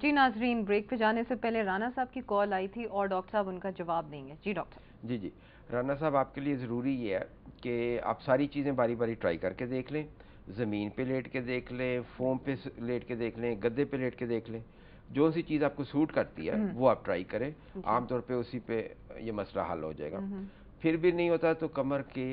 जी नाजरीन ब्रेक पे जाने से पहले राना साहब की कॉल आई थी और डॉक्टर साहब उनका जवाब देंगे जी डॉक्टर जी जी राना साहब आपके लिए ज़रूरी ये है कि आप सारी चीज़ें बारी बारी ट्राई करके देख लें ज़मीन पे लेट के देख लें फोम पे लेट के देख लें गद्दे पे लेट के देख लें जो सी चीज़ आपको सूट करती है हम्म। वो आप ट्राई करें आमतौर पर उसी पर ये मसला हल हो जाएगा हम्म, हम्म। फिर भी नहीं होता तो कमर के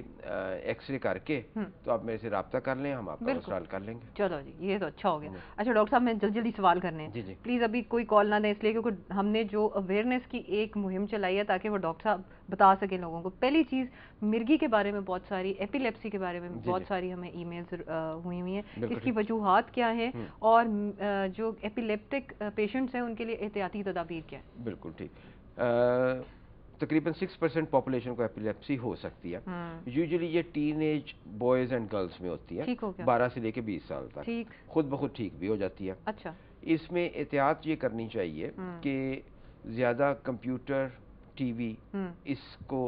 एक्सरे करके हम्म। तो आप मेरे से रबता कर लें हम आपका सवाल कर लेंगे चलो जी ये तो अच्छा हो गया हम्म। अच्छा डॉक्टर साहब मैं जल्दी जल्दी सवाल करने हैं जी जी प्लीज़ अभी कोई कॉल ना दें इसलिए क्योंकि हमने जो अवेयरनेस की एक मुहिम चलाई है ताकि वो डॉक्टर साहब बता सकें लोगों को पहली चीज़ मिर्गी के बारे में बहुत सारी एपिलेप्सी के बारे में बहुत सारी हमें ई हुई हुई हैं इसकी वजूहत क्या है हम्म। और जो एपिलेप्टिक पेशेंट्स हैं उनके लिए एहतियाती तदाबीर क्या है बिल्कुल ठीक तकरीबन सिक्स परसेंट पॉपुलेशन को एपिलेप्सी हो सकती है यूजुअली हम्म। ये teen age boys and girls में होती है बारह से लेकर बीस साल तक खुद बहुत ठीक भी हो जाती है अच्छा इसमें एहतियात ये करनी चाहिए हम्म। कि ज़्यादा कंप्यूटर टीवी इसको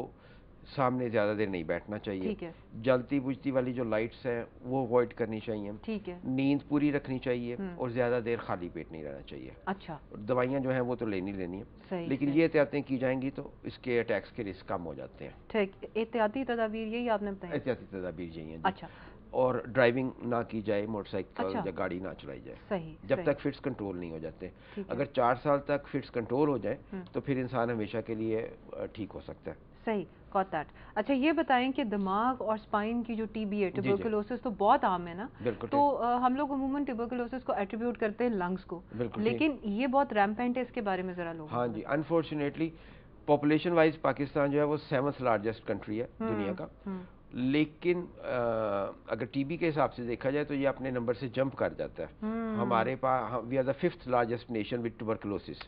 सामने ज़्यादा देर नहीं बैठना चाहिए जलती बुझती वाली जो लाइट्स हैं वो अवॉइड करनी चाहिए ठीक है नींद पूरी रखनी चाहिए हम्म। और ज़्यादा देर खाली पेट नहीं रहना चाहिए अच्छा दवाइयाँ जो है वो तो लेनी लेनी है लेकिन ये एहतियातें की जाएंगी तो इसके अटैक्स के रिस्क कम हो जाते हैं ठीक एहतियाती तदाबीर यही आपने बताया एहतियाती तदाबीर यही है अच्छा। और ड्राइविंग ना की जाए मोटरसाइकिल अच्छा। या गाड़ी ना चलाई जाए सही जब सही। तक फिट्स कंट्रोल नहीं हो जाते अगर चार साल तक फिट्स कंट्रोल हो जाए हम्म। तो फिर इंसान हमेशा के लिए ठीक हो सकता है सही कॉट दैट अच्छा ये बताएं कि दिमाग और स्पाइन की जो टीबी है ट्यूबरकुलोसिस तो बहुत आम है ना तो आ, हम लोग अमूमन ट्यूबरकुलोसिस को एट्रीब्यूट करते हैं लंग्स को लेकिन ये बहुत रैम्पेंट है इसके बारे में जरा लोग हाँ जी अनफॉर्चुनेटली पॉपुलेशन वाइज पाकिस्तान जो है वो सेवंथ लार्जेस्ट कंट्री है हम्म, दुनिया का हम्म। लेकिन आ, अगर टीबी के हिसाब से देखा जाए तो ये अपने नंबर से जंप कर जाता है hmm. हमारे पास we are the fifth largest nation with tuberculosis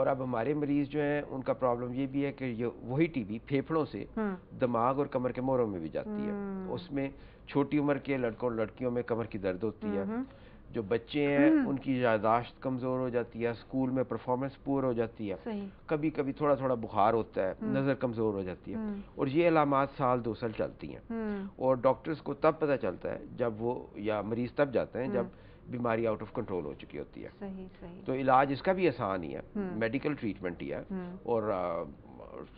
और अब हमारे मरीज जो हैं उनका प्रॉब्लम ये भी है कि ये वही टीबी फेफड़ों से hmm. दिमाग और कमर के मोरों में भी जाती hmm. है हम्म। उसमें छोटी उम्र के लड़कों और लड़कियों में कमर की दर्द होती है जो बच्चे हैं हम्म। उनकी यादाश्त कमज़ोर हो जाती है स्कूल में परफॉर्मेंस पुअर हो जाती है कभी कभी थोड़ा थोड़ा बुखार होता है हम्म। नज़र कमज़ोर हो जाती है हम्म। और ये अलामत साल दो साल चलती हैं और डॉक्टर्स को तब पता चलता है जब वो या मरीज़ तब जाते हैं जब बीमारी आउट ऑफ कंट्रोल हो चुकी होती है सही, सही। तो इलाज इसका भी आसान ही है मेडिकल ट्रीटमेंट ही है और आ,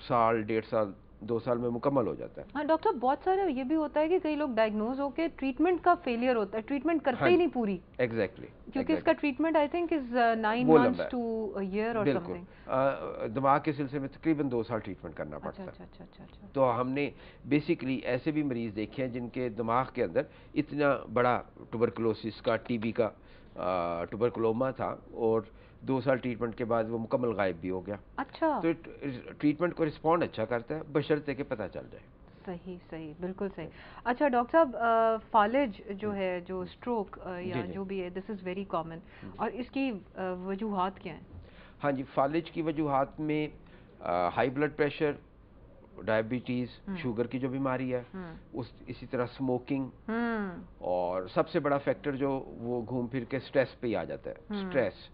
साल डेढ़ साल दो साल में मुकम्मल हो जाता है हाँ डॉक्टर बहुत सारे ये भी होता है कि कई लोग डायग्नोज होकर ट्रीटमेंट का फेलियर होता है ट्रीटमेंट करते हाँ, ही नहीं पूरी एग्जैक्टली exactly, क्योंकि exactly. इसका treatment I think is nine months to year और समथिंग दिमाग के सिलसिले में तकरीबन दो साल ट्रीटमेंट करना अच्छा, पड़ता है अच्छा, अच्छा, अच्छा, अच्छा। तो हमने बेसिकली ऐसे भी मरीज देखे हैं जिनके दिमाग के अंदर इतना बड़ा टूबरकलोसिस का टीबी का टूबरकुलोमा था और दो साल ट्रीटमेंट के बाद वो मुकम्मल गायब भी हो गया अच्छा तो ट्रीटमेंट को रिस्पॉन्ड अच्छा करता है बशर्ते के पता चल जाए सही सही बिल्कुल सही अच्छा डॉक्टर साहब फालिज जो है जो स्ट्रोक या जो भी है दिस इज़ वेरी कॉमन और इसकी वजूहत क्या हैं हाँ जी फालिज की वजूहत में high blood pressure diabetes sugar hmm. की जो बीमारी है हम्म। उस इसी तरह स्मोकिंग हम्म। और सबसे बड़ा फैक्टर जो वो घूम फिर के स्ट्रेस पे ही आ जाता है स्ट्रेस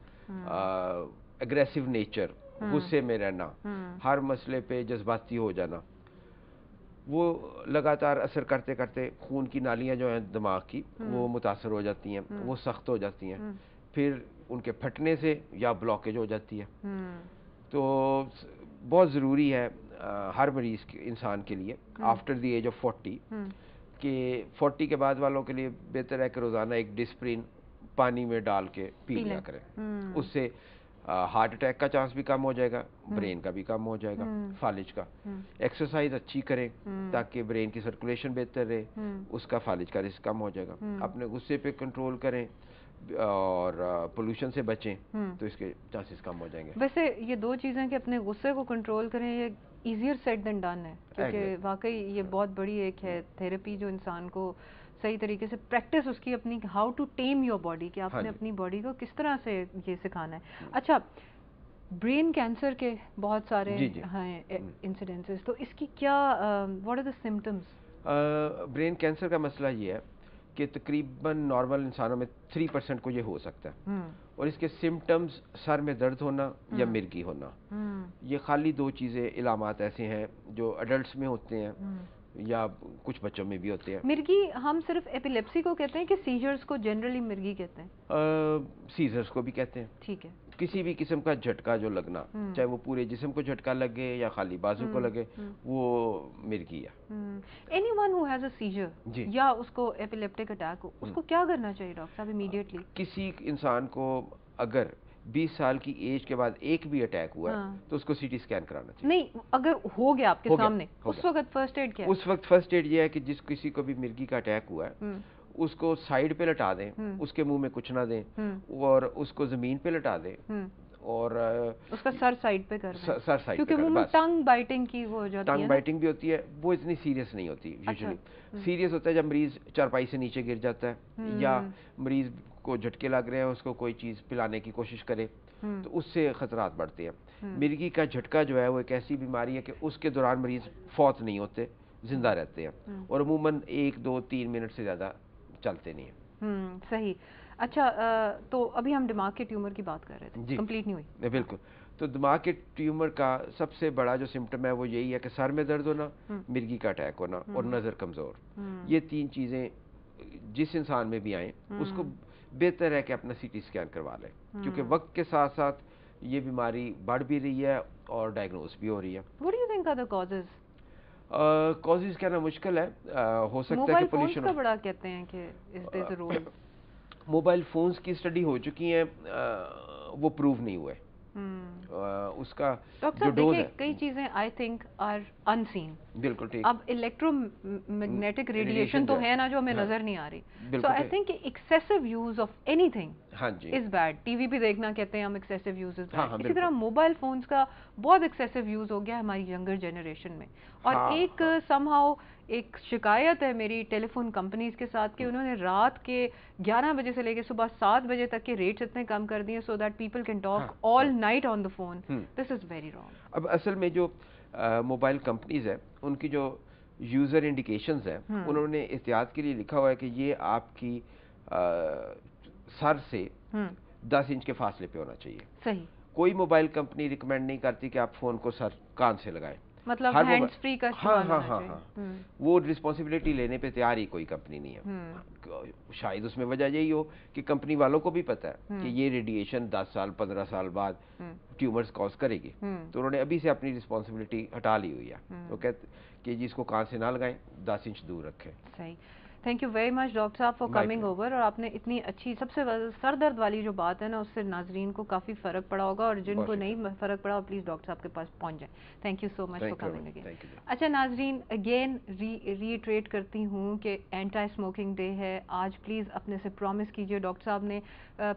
एग्रेसिव नेचर गुस्से में रहना हर मसले पे जज्बाती हो जाना वो लगातार असर करते करते खून की नालियाँ जो हैं दिमाग की वो मुतासर हो जाती हैं वो सख्त हो जाती हैं फिर उनके फटने से या ब्लॉकेज हो जाती है तो बहुत ज़रूरी है हर मरीज इंसान के लिए after the age of forty कि फोर्टी के बाद वालों के लिए बेहतर है कि रोज़ाना एक डिस्प्रिन पानी में डाल के पी लिया करें हम्म। उससे हार्ट अटैक का चांस भी कम हो जाएगा ब्रेन हम्म। का भी कम हो जाएगा फालिज हम्म। का एक्सरसाइज अच्छी करें ताकि ब्रेन की सर्कुलेशन बेहतर रहे उसका फालिज का रिस्क कम हो जाएगा अपने गुस्से पे कंट्रोल करें और पोल्यूशन से बचें हम्म। तो इसके चांसेस कम हो जाएंगे वैसे ये दो चीज़ें कि अपने गुस्से को कंट्रोल करें ये ईजियर सेट देन डन है क्योंकि वाकई ये बहुत बड़ी एक है थेरेपी हम्म। जो इंसान को सही तरीके से प्रैक्टिस उसकी अपनी how to tame your body कि आपने हाँ अपनी बॉडी को किस तरह से ये सिखाना है हम्म। अच्छा ब्रेन कैंसर के बहुत सारे हैं इंसिडेंसेस तो इसकी क्या what are the symptoms brain cancer का मसला ये है कि तकरीबन नॉर्मल इंसानों में थ्री परसेंट को ये हो सकता है हम्म। और इसके सिम्टम्स सर में दर्द होना या हम्म। मिर्गी होना हम्म। ये खाली दो चीज़ें इलामत ऐसे हैं जो अडल्ट में होते हैं या कुछ बच्चों में भी होते हैं मिर्गी हम सिर्फ एपिलेप्सी को कहते हैं कि सीजर्स को जनरली मिर्गी कहते हैं आ, सीजर्स को भी कहते हैं ठीक है किसी भी किस्म का झटका जो लगना हम्म। चाहे वो पूरे जिसम को झटका लगे या खाली बाजू को हम्म, लगे हम्म। वो मिर्गी एनी वन हैज या उसको एपिलेप्टिक अटैक हो उसको क्या करना चाहिए डॉक्टर साहब इमीडिएटली किसी इंसान को अगर 20 साल की एज के बाद एक भी अटैक हुआ हाँ। तो उसको सीटी स्कैन कराना चाहिए नहीं अगर हो गया आपके हो सामने गया, उस वक्त फर्स्ट एड क्या उस वक्त फर्स्ट एड ये है कि जिस किसी को भी मिर्गी का अटैक हुआ है उसको साइड पे लटा दें हम्म। उसके मुंह में कुछ ना दें हम्म। और उसको जमीन पे लटा दें हम्म। और उसका सर साइड पे कर सर, सर साइड क्योंकि वो टंग बाइटिंग की वो जाती टंग है बाइटिंग भी होती है वो इतनी सीरियस नहीं होती यूजुअली अच्छा, सीरियस होता है जब मरीज चारपाई से नीचे गिर जाता है या मरीज को झटके लग रहे हैं उसको कोई चीज पिलाने की कोशिश करे तो उससे खतरात बढ़ते हैं मिर्गी का झटका जो है वो एक ऐसी बीमारी है कि उसके दौरान मरीज फौत नहीं होते जिंदा रहते हैं और अमूमन एक दो तीन मिनट से ज़्यादा चलते नहीं है हम्म, सही अच्छा तो अभी हम दिमाग के ट्यूमर की बात कर रहे थे जी कंप्लीट नहीं हुई बिल्कुल तो दिमाग के ट्यूमर का सबसे बड़ा जो सिम्टम है वो यही है कि सर में दर्द होना हम्म। मिर्गी का अटैक होना हम्म। और नज़र कमज़ोर ये तीन चीज़ें जिस इंसान में भी आए उसको बेहतर है कि अपना सीटी स्कैन करवा लें क्योंकि वक्त के साथ साथ ये बीमारी बढ़ भी रही है और डायग्नोज भी हो रही है कॉजेज कहना मुश्किल है हो सकता है कि पोल्यूशन का बड़ा कहते हैं कि इस रोल मोबाइल फोन्स की स्टडी हो चुकी है वो प्रूव नहीं हुए Hmm. Uh, उसका जो डोज है कई चीजें आई थिंक आर अनसीन बिल्कुल ठीक अब इलेक्ट्रोमैग्नेटिक रेडिएशन hmm, तो है ना जो हमें हाँ। नजर नहीं आ रही so I think excessive use of anything हां जी इज बैड टीवी भी देखना कहते हैं हम एक्सेसिव यूज इज बैड इसी तरह मोबाइल फोन्स का बहुत एक्सेसिव यूज हो गया हमारी यंगर जनरेशन में और हाँ, एक समहाउ एक शिकायत है मेरी टेलीफोन कंपनीज़ के साथ कि उन्होंने रात के 11 बजे से लेकर सुबह 7 बजे तक के रेट्स इतने कम कर दिए so that people can talk all night on the phone this is very wrong अब असल में जो मोबाइल कंपनीज़ है उनकी जो यूज़र इंडिकेशन है उन्होंने एहतियात के लिए लिखा हुआ है कि ये आपकी आ, सर से हम्म। दस इंच के फासले पे होना चाहिए सही कोई मोबाइल कंपनी रिकमेंड नहीं करती कि आप फ़ोन को सर कान से लगाएं मतलब हैंड्स फ्री हाँ हाँ हाँ हाँ हम्म। वो रिस्पॉन्सिबिलिटी लेने पे तैयार ही कोई कंपनी नहीं है हम्म। शायद उसमें वजह यही हो कि कंपनी वालों को भी पता है कि हम्म। ये रेडिएशन 10 साल 15 साल बाद ट्यूमर्स कॉज करेगी तो उन्होंने अभी से अपनी रिस्पॉन्सिबिलिटी हटा ली हुई है वो तो कहते कि जिसको से ना लगाएं दस इंच दूर रखें सही thank you very much doctor साहब फॉर कमिंग ओवर और आपने इतनी अच्छी सबसे सर दर्द वाली जो बात है ना उससे नाजरीन को काफ़ी फ़र्क पड़ा होगा और जिनको नहीं फ़र्क पड़ा प्लीज़ डॉक्टर साहब के पास पहुँच जाएँ thank you so much for coming again अच्छा नाजरीन अगेन रीट्रेट करती हूँ कि एंटी स्मोकिंग डे है आज प्लीज़ अपने से प्रॉमिस कीजिए डॉक्टर साहब ने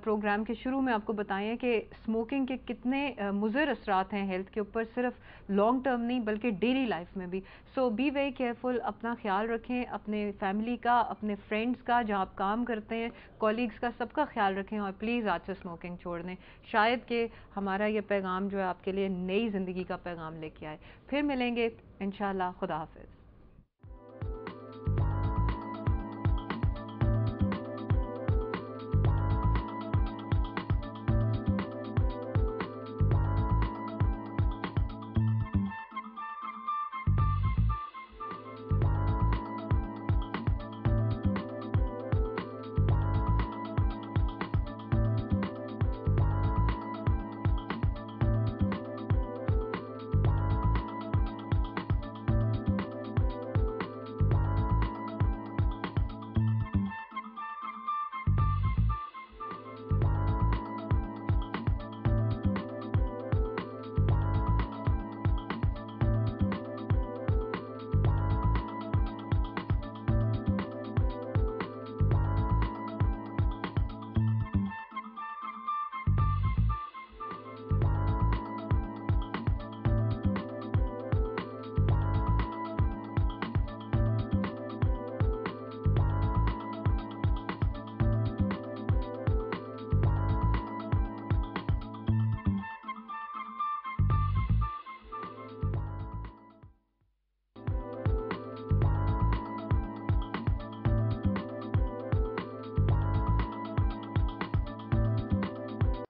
प्रोग्राम के शुरू में आपको बताएं कि स्मोकिंग के कितने मुजर असरात हैं हेल्थ के ऊपर सिर्फ लॉन्ग टर्म नहीं बल्कि डेली लाइफ में भी सो बी वेरी केयरफुल अपना ख्याल रखें अपने फैमिली का का अपने फ्रेंड्स का जहाँ आप काम करते हैं कॉलीग्स का सबका ख्याल रखें और प्लीज़ आज से स्मोकिंग छोड़ दें शायद कि हमारा ये पैगाम जो है आपके लिए नई ज़िंदगी का पैगाम लेके आए फिर मिलेंगे इन खुदा हाफिज़